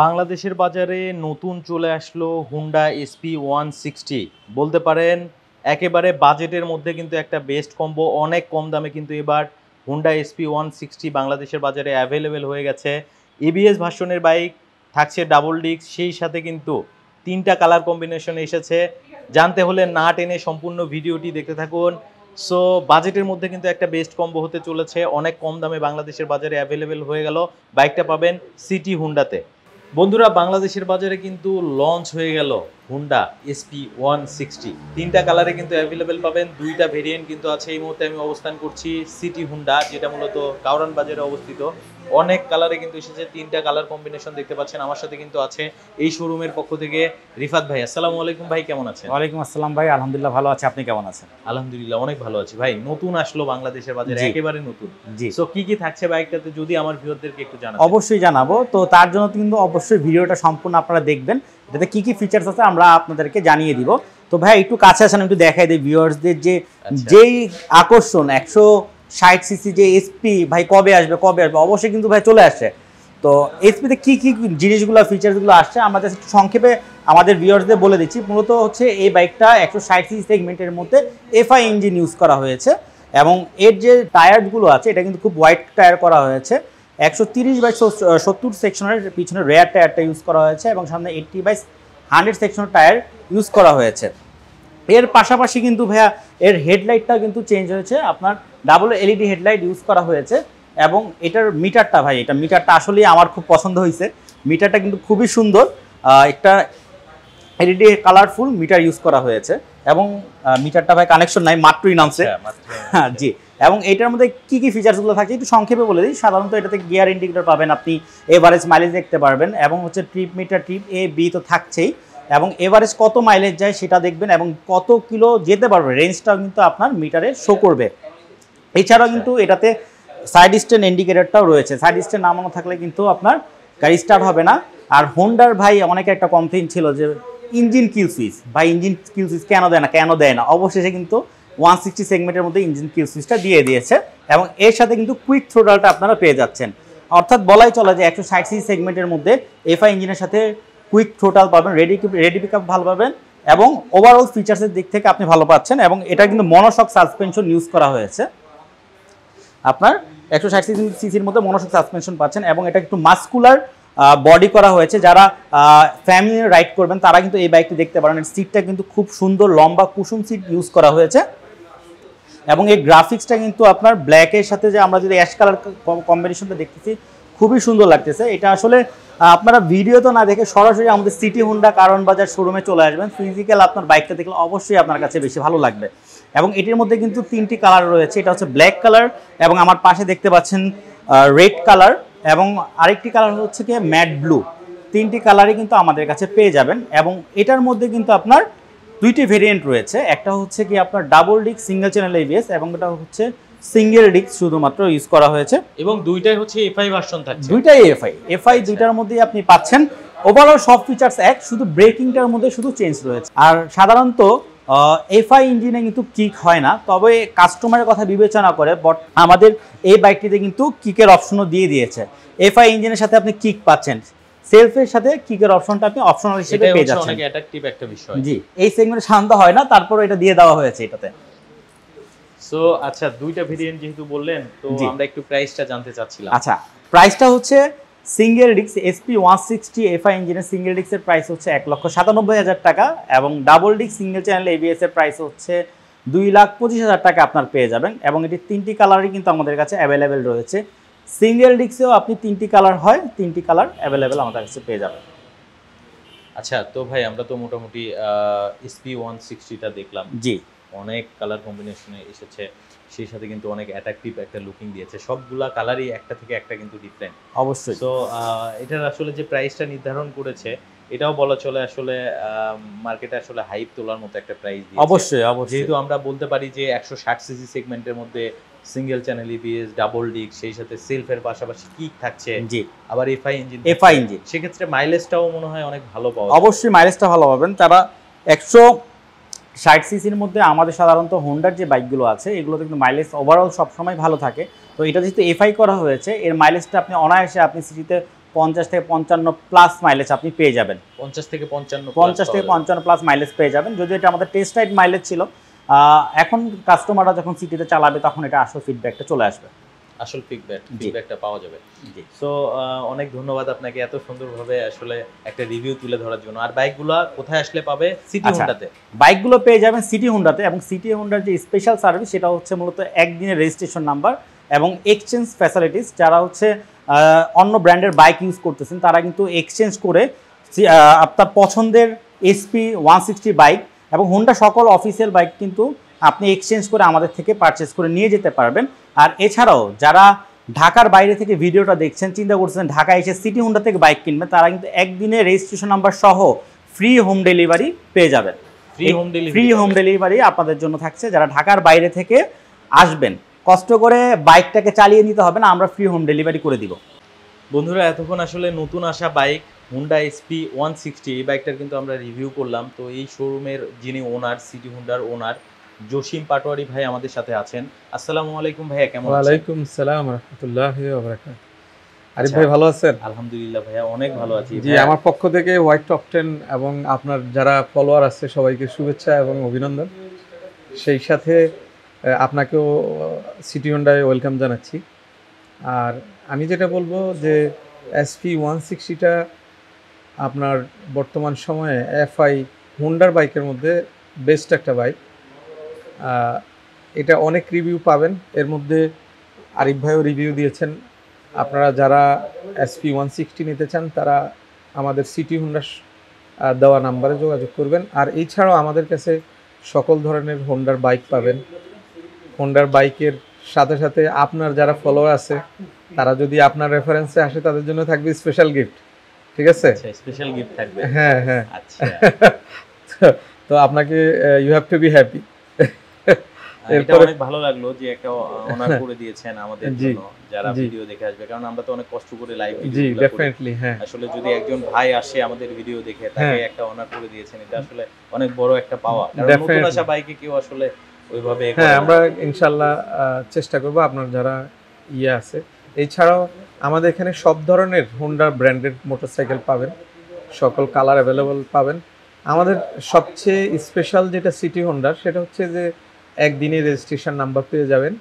বাংলাদেশের বাজারে নতুন চলে আসলো হুন্ডা এসপি ওয়ান সিক্সটি বলতে পারেন একেবারে বাজেটের মধ্যে কিন্তু একটা বেস্ট কম্বো অনেক কম দামে কিন্তু এবার হুন্ডা এসপি ওয়ান সিক্সটি বাংলাদেশের বাজারে অ্যাভেলেবেল হয়ে গেছে এবিএস ভাষণের বাইক থাকছে ডাবল ডিস্ক সেই সাথে কিন্তু তিনটা কালার কম্বিনেশন এসেছে জানতে হলে না টেনে সম্পূর্ণ ভিডিওটি দেখতে থাকুন সো বাজেটের মধ্যে কিন্তু একটা বেস্ট কম্বো হতে চলেছে অনেক কম দামে বাংলাদেশের বাজারে অ্যাভেলেবেল হয়ে গেল বাইকটা পাবেন সিটি হুন্ডাতে বন্ধুরা বাংলাদেশের বাজারে কিন্তু লঞ্চ হয়ে গেল হুন্ডা এসপি ওয়ান সিক্সটি তিনটা কালারে কিন্তু অ্যাভেলেবেল পাবেন দুইটা ভেরিয়েন্ট কিন্তু আছে এই মুহূর্তে আমি অবস্থান করছি সিটি হুন্ডা যেটা মূলত কাউরান বাজারে অবস্থিত অনেক কালারে কিন্তু এসেছে তিনটা কালার কম্বিনেশন দেখতে পাচ্ছেন আমার সাথে কিন্তু আছে এই শোরুমের পক্ষ থেকে রিফাত ভাই আসসালামু আলাইকুম ভাই কেমন আছেন ওয়ালাইকুম আসসালাম ভাই আলহামদুলিল্লাহ ভালো আছে আপনি কেমন আছেন আলহামদুলিল্লাহ অনেক ভালো আছি ভাই নতুন আসলো বাংলাদেশের বাজারে একেবারে নতুন জি সো কি কি থাকছে বাইকটাতে যদি আমার ভিউরদেরকে একটু জানাবো অবশ্যই জানাবো তো তার জন্য কিন্তু অবশ্যই ভিডিওটা সম্পূর্ণ আপনারা দেখবেন যাতে কি কি ফিচার্স আছে আমরা আপনাদেরকে জানিয়ে দিব তো ভাই একটু কাছে আসেন একটু দেখাই দিই ভিউয়ার্সদের যে আচ্ছা। যেই আকর্ষণ একশো ষাট সিসি যে এসপি ভাই কবে আসবে কবে আসবে অবশ্যই কিন্তু ভাই চলে আসে তো এসপিতে কী কী জিনিসগুলো ফিচার্সগুলো আসছে আমাদের একটু সংক্ষেপে আমাদের ভিউয়ার্সদের বলে দিচ্ছি মূলত হচ্ছে এই বাইকটা একশো ষাট সিসি সেগমেন্টের মধ্যে এফআই ইঞ্জিন ইউজ করা হয়েছে এবং এর যে টায়ারগুলো আছে এটা কিন্তু খুব হোয়াইট টায়ার করা হয়েছে একশো তিরিশ বাই সত্তর সেকশনের পিছনে রেয়ার টায়ারটা ইউজ করা হয়েছে এবং সামনে এইটটি বাই হান্ড্রেড সেকশনের টায়ার ইউজ করা হয়েছে এর পাশাপাশি কিন্তু ভাইয়া এর হেডলাইটটাও কিন্তু চেঞ্জ হয়েছে আপনার ডাবল এলইডি হেডলাইট ইউজ করা হয়েছে এবং এটার মিটারটা ভাই এটা মিটারটা আসলেই আমার খুব পছন্দ হয়েছে মিটারটা কিন্তু খুবই সুন্দর একটা এলইডি কালারফুল মিটার ইউজ করা হয়েছে এবং মিটারটা ভাই কানেকশন নাই মাত্রই নামছে হ্যাঁ, হ্যাঁ, জি এবং এটার মধ্যে কি কি ফিচার্সগুলো থাকছে একটু সংক্ষেপে বলে দিই সাধারণত এটাতে গিয়ার ইন্ডিকেটর পাবেন আপনি এভারেজ মাইলেজ দেখতে পারবেন এবং হচ্ছে trip meter trip A B তো থাকছেই এবং এভারেজ কত মাইলেজ যায় সেটা দেখবেন এবং কত কিলো যেতে পারবে রেঞ্জটাও কিন্তু আপনার মিটারে শো করবে এছাড়াও কিন্তু এটাতে সাইড স্ট্যান্ড ইন্ডিকেটারটাও রয়েছে সাইড স্ট্যান্ড নামানো থাকলে কিন্তু আপনার গাড়ি স্টার্ট হবে না আর হোন্ডার ভাই অনেকে একটা কমপ্লেন ছিল যে ইঞ্জিন কিল সুইচ বা ইঞ্জিন কিল সুইচ কেন দেয় না কেন দেয় না অবশেষে কিন্তু ওয়ান সিক্সটি সেগমেন্টের মধ্যে ইঞ্জিন কিউ সুইচটা দিয়ে দিয়েছে এবং এর সাথে কিন্তু কুইক থ্রোডালটা আপনারা পেয়ে যাচ্ছেন অর্থাৎ বলাই চলে যে একশো ষাট সি সেগমেন্টের মধ্যে এফআই ইঞ্জিনের সাথে কুইক থ্রোটাল পাবেন রেডি রেডি পিক ভালো পাবেন এবং ওভারঅল ফিচার্সের দিক থেকে আপনি ভালো পাচ্ছেন এবং এটা কিন্তু মনোশক সাসপেনশন ইউজ করা হয়েছে আপনার একশো ষাট সি সিসির মধ্যে মনোশক সাসপেনশন পাচ্ছেন এবং এটা একটু মাস্কুলার বডি করা হয়েছে যারা ফ্যামিলি রাইড করবেন তারা কিন্তু এই বাইকটি দেখতে পারেন সিটটা কিন্তু খুব সুন্দর লম্বা কুসুম সিট ইউজ করা হয়েছে এবং এই গ্রাফিক্সটা কিন্তু আপনার ব্ল্যাকের সাথে যে আমরা যদি অ্যাশ কালার কম্বিনেশনটা দেখতেছি খুবই সুন্দর লাগতেছে এটা আসলে আপনারা ভিডিও তো না দেখে সরাসরি আমাদের সিটি হুন্ডা কারণ বাজার শোরুমে চলে আসবেন ফিজিক্যাল আপনার বাইকটা দেখলে অবশ্যই আপনার কাছে বেশি ভালো লাগবে এবং এটির মধ্যে কিন্তু তিনটি কালার রয়েছে এটা হচ্ছে ব্ল্যাক কালার এবং আমার পাশে দেখতে পাচ্ছেন রেড কালার এবং আরেকটি কালার হচ্ছে কি ম্যাট ব্লু তিনটি কালারই কিন্তু আমাদের কাছে পেয়ে যাবেন এবং এটার মধ্যে কিন্তু আপনার দুইটি ভেরিয়েন্ট রয়েছে একটা হচ্ছে কি আপনার double disc single channel ABS এবং এটা হচ্ছে সিঙ্গেল ডিক শুধুমাত্র ইউজ করা হয়েছে এবং দুইটাই হচ্ছে এফআই ভার্সন থাকছে দুইটাই এফআই আচ্ছা। এফআই দুইটার মধ্যেই আপনি পাচ্ছেন ওভারঅল সব ফিচার্স এক শুধু ব্রেকিংটার মধ্যে শুধু চেঞ্জ রয়েছে আর সাধারণত এফআই ইঞ্জিনে কিন্তু কিক হয় না তবে কাস্টমারের কথা বিবেচনা করে বট আমাদের এই বাইকটিতে কিন্তু কিকের অপশনও দিয়ে দিয়েছে এফআই ইঞ্জিনের সাথে আপনি কিক পাচ্ছেন সেলফের সাথে কিকের অপশনটা আপনি অপশনাল হিসেবে পেয়ে যাচ্ছেন অনেক অ্যাট্রাকটিভ একটা বিষয় জি এই সেগমেন্টে শান্ত হয় না তারপর এটা দিয়ে দেওয়া হয়েছে এটাতে সো আচ্ছা দুইটা ভেরিয়েন্ট যেহেতু বললেন তো আমরা একটু প্রাইসটা জানতে চাচ্ছিলাম আচ্ছা প্রাইসটা হচ্ছে সিঙ্গেল ডিক্স এসপি ওয়ান সিক্সটি এফআই ইঞ্জিনের সিঙ্গেল ডিক্সের প্রাইস হচ্ছে এক লক্ষ সাতানব্বই হাজার টাকা এবং ডাবল ডিক্স সিঙ্গেল চ্যানেল এবিএস এর প্রাইস হচ্ছে দুই লাখ পঁচিশ হাজার টাকা আপনার পেয়ে যাবেন এবং এটি তিনটি কালারই কিন্তু আমাদের কাছে অ্যাভেলেবেল রয়েছে সিঙ্গেল ডিস্কেও আপনি তিনটি কালার হয় তিনটি কালার অ্যাভেলেবেল আমাদের কাছে পেয়ে যাবেন আচ্ছা তো ভাই আমরা তো মোটামুটি এসপি ওয়ান সিক্সটিটা দেখলাম জি অনেক কালার কম্বিনেশনে এসেছে সেই সাথে কিন্তু অনেক অ্যাট্রাকটিভ একটা লুকিং দিয়েছে সবগুলা কালারই একটা থেকে একটা কিন্তু ডিফারেন্ট অবশ্যই তো এটার আসলে যে প্রাইসটা নির্ধারণ করেছে এটাও বলা চলে আসলে মার্কেটে আসলে হাইপ তোলার মতো একটা প্রাইস দিয়েছে অবশ্যই অবশ্যই যেহেতু আমরা বলতে পারি যে একশো ষাট সিসি সেগমেন্টের মধ্যে single channel EBS double disc সেই সাথে সেলফের পাশাপাশি কিক থাকছে জি আবার এফআই ইঞ্জিন এফআই ইঞ্জিন সেক্ষেত্রে মাইলেজটাও মনে হয় অনেক ভালো পাওয়া অবশ্যই মাইলেজটা ভালো পাবেন তারা একশো ষাট সিসির মধ্যে আমাদের সাধারণত হোন্ডার যে বাইকগুলো আছে এগুলোতে কিন্তু মাইলেজ ওভারঅল সবসময় ভালো থাকে তো এটা যেহেতু এফআই করা হয়েছে এর মাইলেজটা আপনি অনায়াসে আপনি সিটিতে পঞ্চাশ থেকে পঞ্চান্ন প্লাস মাইলেজ আপনি পেয়ে যাবেন পঞ্চাশ থেকে পঞ্চান্ন পঞ্চাশ থেকে পঞ্চান্ন প্লাস মাইলেজ পেয়ে যাবেন যদিও এটা আমাদের টেস্ট রাইড মাইলেজ ছিল এখন কাস্টমাররা যখন সিটিতে চালাবে তখন এটা আসল ফিডব্যাকটা চলে আসবে আসল ফিডব্যাক ফিডব্যাকটা পাওয়া যাবে সো অনেক ধন্যবাদ আপনাকে এত সুন্দরভাবে আসলে একটা রিভিউ তুলে ধরার জন্য আর বাইকগুলো কোথায় আসলে পাবে সিটি হুন্ডাতে বাইকগুলো পেয়ে যাবেন সিটি হুন্ডাতে এবং সিটি হুন্ডার যে স্পেশাল সার্ভিস সেটা হচ্ছে মূলত একদিনের রেজিস্ট্রেশন নাম্বার এবং এক্সচেঞ্জ ফ্যাসিলিটিস যারা হচ্ছে অন্য ব্র্যান্ডের বাইক ইউজ করতেছেন তারা কিন্তু এক্সচেঞ্জ করে আপনার পছন্দের এসপি ওয়ান সিক্সটি বাইক এবং হোন্ডা সকল অফিসিয়াল বাইক কিন্তু আপনি এক্সচেঞ্জ করে আমাদের থেকে পারচেস করে নিয়ে যেতে পারবেন আর এছাড়াও যারা ঢাকার বাইরে থেকে ভিডিওটা দেখছেন চিন্তা করছেন ঢাকা এসে সিটি হোন্ডা থেকে বাইক কিনবেন তারা কিন্তু একদিনে রেজিস্ট্রেশন নাম্বার সহ ফ্রি হোম ডেলিভারি পেয়ে যাবেন ফ্রি হোম ডেলিভারি আপনাদের জন্য থাকছে যারা ঢাকার বাইরে থেকে আসবেন কষ্ট করে বাইকটাকে চালিয়ে নিতে হবে না আমরা ফ্রি হোম ডেলিভারি করে দিব বন্ধুরা এতক্ষণ আসলে নতুন আসা bike Honda SP one sixty এই বাইকটার কিন্তু আমরা রিভিউ করলাম তো এই শোরুমের যিনি ওনার সিটি হুন্ডার ওনার জসিম পাটোয়ারি ভাই আমাদের সাথে আছেন আসসালামু আলাইকুম ভাইয়া কেমন আছেন ওয়ালাইকুম সালাম রাহমাতুল্লাহি আরিফ আচ্ছা, ভাই ভালো আছেন আলহামদুলিল্লাহ ভাইয়া অনেক ভালো আছি জি আমার পক্ষ থেকে হোয়াইট টপ টেন এবং আপনার যারা ফলোয়ার আছে সবাইকে শুভেচ্ছা এবং অভিনন্দন সেই সাথে আপনাকেও সিটি হন্ডায় ওয়েলকাম জানাচ্ছি আর আমি যেটা বলবো যে এসপি ওয়ান সিক্সটিটা আপনার বর্তমান সময়ে এফআই হুন্ডার বাইকের মধ্যে বেস্ট একটা বাইক এটা অনেক রিভিউ পাবেন এর মধ্যে আরিফ ভাইও রিভিউ দিয়েছেন আপনারা যারা এসপি ওয়ান সিক্সটি নিতে চান তারা আমাদের সিটি হুন্ডার দেওয়া নাম্বারে যোগাযোগ করবেন আর এছাড়াও আমাদের কাছে সকল ধরনের হোন্ডার বাইক পাবেন হোন্ডার বাইকের সাথে সাথে আপনার যারা ফলোয়ার আছে তারা যদি আপনার রেফারেন্সে আসে তাদের জন্য থাকবে স্পেশাল গিফট ঠিক আছে স্পেশাল আচ্ছা, গিফট থাকবে হ্যাঁ হ্যাঁ আচ্ছা তো আপনাকে you have to be happy এটা অনেক ভালো লাগলো যে একটা অনার হ্যাঁ। করে দিয়েছেন আমাদের জন্য যারা ভিডিও দেখে আসবে কারণ আমরা তো অনেক কষ্ট করে লাইভ জি ডেফিনেটলি হ্যাঁ আসলে যদি একজন ভাই আসে আমাদের ভিডিও দেখে তাকে হ্যাঁ। একটা অনার করে দিয়েছেন এটা আসলে অনেক বড় একটা পাওয়া কারণ নতুন আসা বাইকে কেউ আসলে ওইভাবে হ্যাঁ আমরা ইনশাআল্লাহ চেষ্টা করব আপনার যারা ইয়ে আছে এছাড়াও আমাদের এখানে সব ধরনের হোন্ডার ব্র্যান্ডেড মোটরসাইকেল পাবেন সকল কালার অ্যাভেলেবল পাবেন আমাদের সবচেয়ে স্পেশাল যেটা সিটি হুন্ডার সেটা হচ্ছে যে একদিনে রেজিস্ট্রেশন নাম্বার পেয়ে যাবেন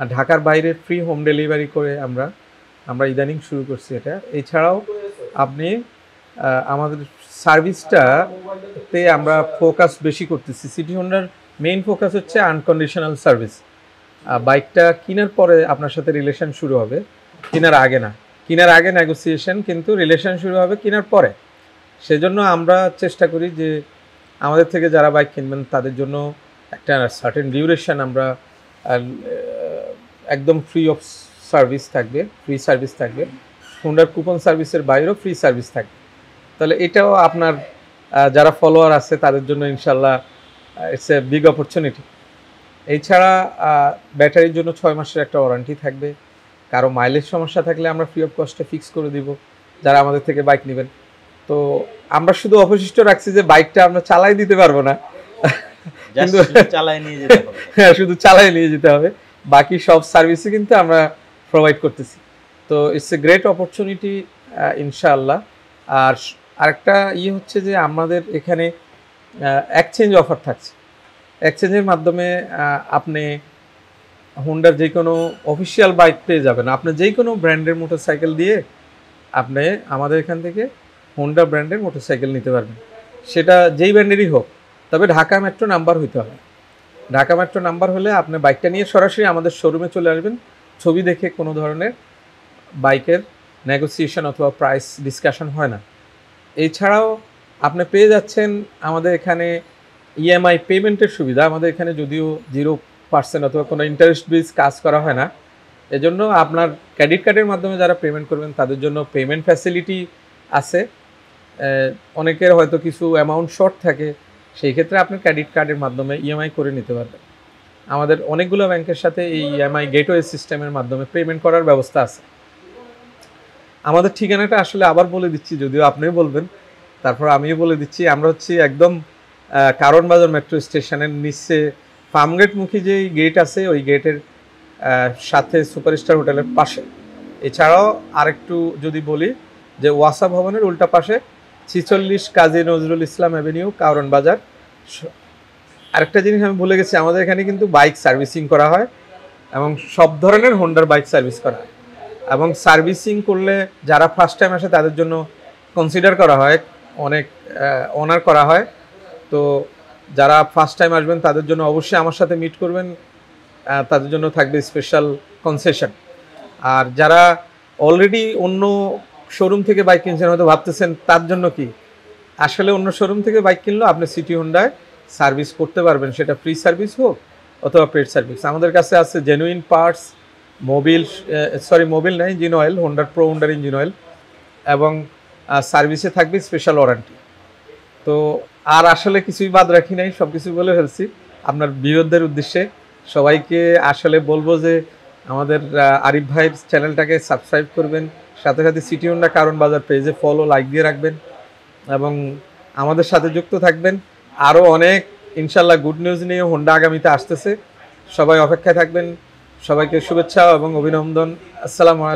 আর ঢাকার বাইরে ফ্রি হোম ডেলিভারি করে আমরা আমরা ইদানিং শুরু করছি এটা এছাড়াও আপনি আমাদের সার্ভিসটাতে আমরা ফোকাস বেশি করতেছি সিটি হোন্ডার মেইন ফোকাস হচ্ছে আনকন্ডিশনাল সার্ভিস বাইকটা কেনার পরে আপনার সাথে রিলেশন শুরু হবে কেনার আগে না কেনার আগে নেগোসিয়েশন কিন্তু রিলেশন শুরু হবে কেনার পরে সেজন্য আমরা চেষ্টা করি যে আমাদের থেকে যারা বাইক কিনবেন তাদের জন্য একটা সার্টেন ডিউরেশন আমরা একদম ফ্রি অফ সার্ভিস থাকবে ফ্রি সার্ভিস থাকবে হুন্ডার কুপন সার্ভিসের বাইরেও ফ্রি সার্ভিস থাকবে তাহলে এটাও আপনার যারা ফলোয়ার আছে তাদের জন্য ইনশাল্লাহ ইটস এ বিগ অপরচুনিটি এছাড়া ব্যাটারির জন্য ছয় মাসের একটা ওয়ারান্টি থাকবে কারো মাইলেজ সমস্যা থাকলে আমরা ফ্রি অফ কস্টে ফিক্স করে দিব যারা আমাদের থেকে বাইক নেবেন তো আমরা শুধু অবশিষ্ট রাখছি যে বাইকটা আমরা চালাই দিতে পারবো না কিন্তু চালাই নিয়ে যেতে হবে হ্যাঁ শুধু চালাই নিয়ে যেতে হবে বাকি সব সার্ভিসই কিন্তু আমরা প্রোভাইড করতেছি তো ইটস এ গ্রেট অপরচুনিটি ইনশাআল্লাহ আর আরেকটা ইয়ে হচ্ছে যে আমাদের এখানে এক্সচেঞ্জ অফার থাকছে এক্সচেঞ্জের মাধ্যমে আপনি হুন্ডার যে কোনো অফিসিয়াল বাইক পেয়ে যাবেন আপনি যে কোনো ব্র্যান্ডের মোটর সাইকেল দিয়ে আপনি আমাদের এখান থেকে হুন্ডা ব্র্যান্ডের মোটর সাইকেল নিতে পারবেন সেটা যেই ব্র্যান্ডেরই হোক তবে ঢাকা মেট্রো নাম্বার হইতে হবে ঢাকা মেট্রো নাম্বার হলে আপনি বাইকটা নিয়ে সরাসরি আমাদের শোরুমে চলে আসবেন ছবি দেখে কোনো ধরনের বাইকের নেগোসিয়েশন অথবা প্রাইস ডিসকাশন হয় না এছাড়াও আপনি পেয়ে যাচ্ছেন আমাদের এখানে ইএমআই e পেমেন্টের সুবিধা আমাদের এখানে যদিও জিরো পার্সেন্ট অথবা কোনো ইন্টারেস্ট বেস কাজ করা হয় না এজন্য আপনার ক্রেডিট কার্ডের মাধ্যমে যারা পেমেন্ট করবেন তাদের জন্য পেমেন্ট ফ্যাসিলিটি আছে অনেকের হয়তো কিছু অ্যামাউন্ট শর্ট থাকে সেই ক্ষেত্রে আপনি ক্রেডিট কার্ডের মাধ্যমে ইএমআই e করে নিতে পারবেন আমাদের অনেকগুলো ব্যাংকের সাথে এই ইএমআই গেটওয়ে সিস্টেমের মাধ্যমে পেমেন্ট করার ব্যবস্থা আছে আমাদের ঠিকানাটা আসলে আবার বলে দিচ্ছি যদিও আপনিও বলবেন তারপর আমিও বলে দিচ্ছি আমরা হচ্ছি একদম কারণবাজার মেট্রো স্টেশনের নিচে ফার্মগেটমুখী যে গেট আছে ওই গেটের সাথে সুপারস্টার হোটেলের পাশে এছাড়াও আরেকটু যদি বলি যে ওয়াসা ভবনের উল্টা পাশে ছিচল্লিশ কাজী নজরুল ইসলাম অ্যাভিনিউ কারণ বাজার আরেকটা জিনিস আমি ভুলে গেছি আমাদের এখানে কিন্তু বাইক সার্ভিসিং করা হয় এবং সব ধরনের হোন্ডার বাইক সার্ভিস করা হয় এবং সার্ভিসিং করলে যারা ফার্স্ট টাইম আসে তাদের জন্য কনসিডার করা হয় অনেক অনার করা হয় তো যারা ফার্স্ট টাইম আসবেন তাদের জন্য অবশ্যই আমার সাথে মিট করবেন তাদের জন্য থাকবে স্পেশাল কনসেশন আর যারা অলরেডি অন্য শোরুম থেকে বাইক কিনছেন হয়তো ভাবতেছেন তার জন্য কি আসলে অন্য শোরুম থেকে বাইক কিনলো আপনি সিটি হোন্ডায় সার্ভিস করতে পারবেন সেটা ফ্রি সার্ভিস হোক অথবা পেড সার্ভিস আমাদের কাছে আছে genuine parts Mobil sorry Mobil না ইঞ্জিন অয়েল হোন্ডার প্রো হোন্ডার ইঞ্জিন অয়েল এবং সার্ভিসে থাকবে স্পেশাল ওয়ারান্টি তো আর আসলে কিছুই বাদ রাখি নাই সব কিছু বলে ফেলছি আপনার বিরোধের উদ্দেশ্যে সবাইকে আসলে বলবো যে আমাদের আরিফ ভাই চ্যানেলটাকে সাবস্ক্রাইব করবেন সাথে সাথে সিটি হন্ডা কারণ বাজার পেজে ফলো লাইক দিয়ে রাখবেন এবং আমাদের সাথে যুক্ত থাকবেন আরও অনেক ইনশাল্লাহ গুড নিউজ নিয়ে হোন্ডা আগামীতে আসতেছে সবাই অপেক্ষায় থাকবেন সবাইকে শুভেচ্ছা এবং অভিনন্দন আসসালামু আলাইকুম